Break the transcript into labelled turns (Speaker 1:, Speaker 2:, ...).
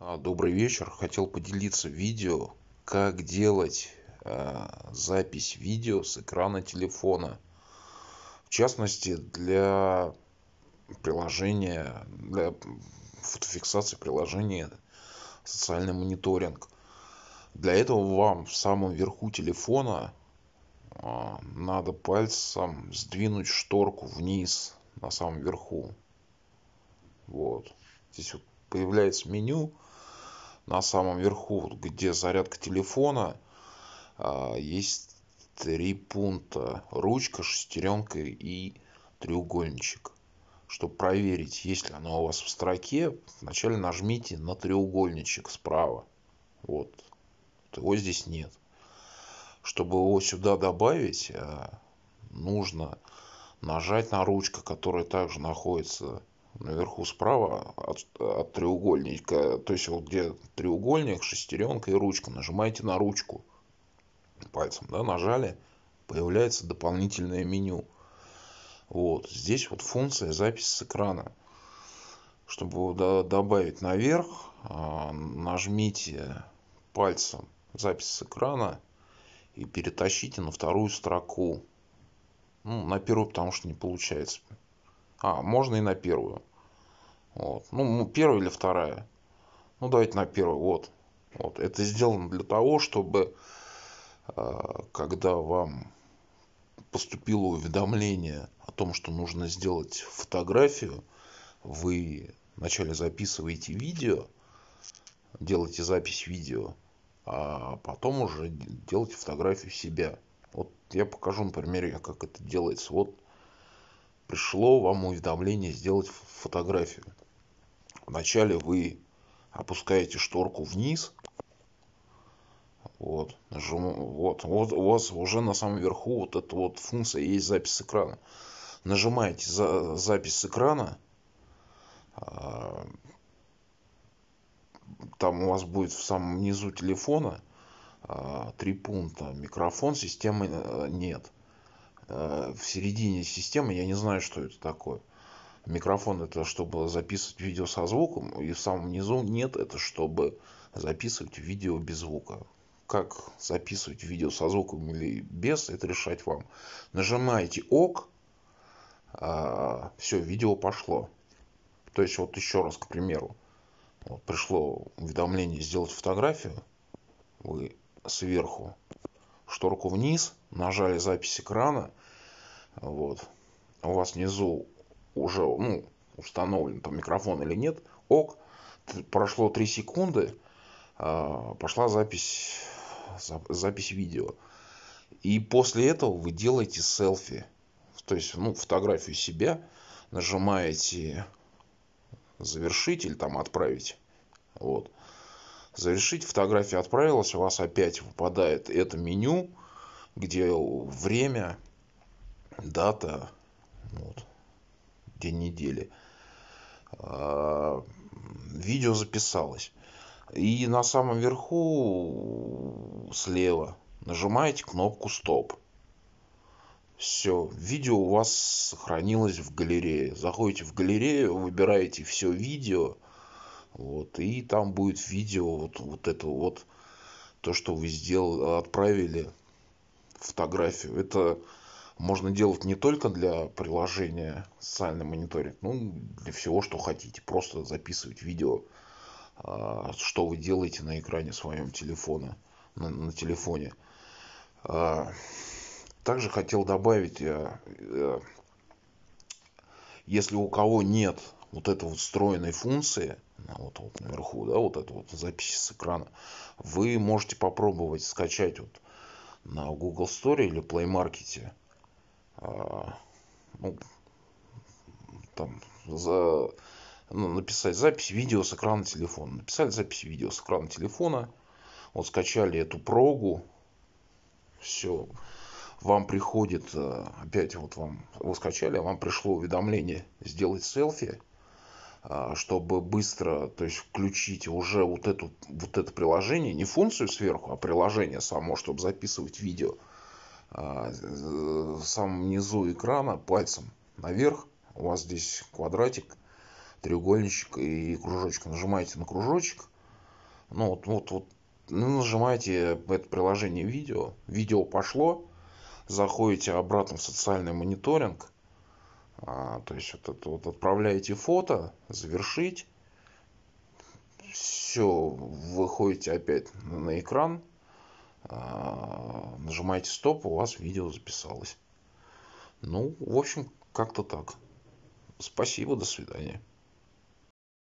Speaker 1: А, добрый вечер хотел поделиться видео как делать а, запись видео с экрана телефона в частности для приложения для фотофиксации приложения социальный мониторинг для этого вам в самом верху телефона а, надо пальцем сдвинуть шторку вниз на самом верху вот здесь вот появляется меню на самом верху, где зарядка телефона, а, есть три пункта. Ручка, шестеренка и треугольничек. Чтобы проверить, есть ли оно у вас в строке, вначале нажмите на треугольничек справа. Вот. Его здесь нет. Чтобы его сюда добавить, а, нужно нажать на ручку, которая также находится наверху справа от, от треугольника, то есть вот где треугольник, шестеренка и ручка, нажимаете на ручку пальцем, да, нажали, появляется дополнительное меню. Вот, здесь вот функция запись с экрана. Чтобы его добавить наверх, а, нажмите пальцем запись с экрана и перетащите на вторую строку. Ну, на первую, потому что не получается. А, можно и на первую. Вот. Ну, первая или вторая. Ну, давайте на первую. Вот. вот. Это сделано для того, чтобы а, когда вам поступило уведомление о том, что нужно сделать фотографию, вы вначале записываете видео, делаете запись видео, а потом уже делаете фотографию себя. Вот я покажу на примере, как это делается. Вот пришло вам уведомление сделать фотографию. Вначале вы опускаете шторку вниз. Вот, нажим, вот, вот у вас уже на самом верху вот эта вот функция есть запись экрана. Нажимаете за, запись экрана. А, там у вас будет в самом низу телефона а, три пункта. Микрофон, системы э, нет. Э, в середине системы я не знаю, что это такое. Микрофон это чтобы записывать видео со звуком, и в самом низу нет, это чтобы записывать видео без звука. Как записывать видео со звуком или без, это решать вам. Нажимаете ОК, а, все, видео пошло. То есть вот еще раз, к примеру, вот пришло уведомление сделать фотографию, вы сверху шторку вниз, нажали запись экрана, вот, а у вас внизу уже ну, установлен там микрофон или нет, ок, прошло 3 секунды, а, пошла запись, запись видео. И после этого вы делаете селфи, то есть ну, фотографию себя, нажимаете завершить или там отправить. Вот. Завершить, фотография отправилась, у вас опять выпадает это меню, где время, дата, вот, день недели. А, видео записалось. И на самом верху слева нажимаете кнопку «Стоп». Все, видео у вас сохранилось в галерее. Заходите в галерею, выбираете все видео, вот, и там будет видео вот, вот это вот, то, что вы сделали, отправили фотографию. Это можно делать не только для приложения социальный мониторинг, ну, для всего, что хотите. Просто записывать видео, а, что вы делаете на экране своем телефона, на, на телефоне. А, также хотел добавить, э, э, если у кого нет вот этой вот встроенной функции, ну, вот, вот наверху, да, вот это вот запись с экрана, вы можете попробовать скачать вот на Google Store или Play Market а, ну, там, за, ну, написать запись видео с экрана телефона. Написали запись видео с экрана телефона, вот скачали эту прогу, все, вам приходит, э, опять вот вам, вы скачали, а вам пришло уведомление сделать селфи, э, чтобы быстро, то есть включить уже вот, эту, вот это приложение, не функцию сверху, а приложение само, чтобы записывать видео – а, в самом низу экрана пальцем наверх. У вас здесь квадратик, треугольничек и кружочек. Нажимаете на кружочек. Ну вот, вот, вот ну, нажимаете это приложение видео. Видео пошло. Заходите обратно в социальный мониторинг. А, то есть вот, это, вот отправляете фото, завершить. Все, выходите опять на экран. А, нажимаете стоп, у вас видео записалось. Ну, в общем, как-то так. Спасибо, до свидания.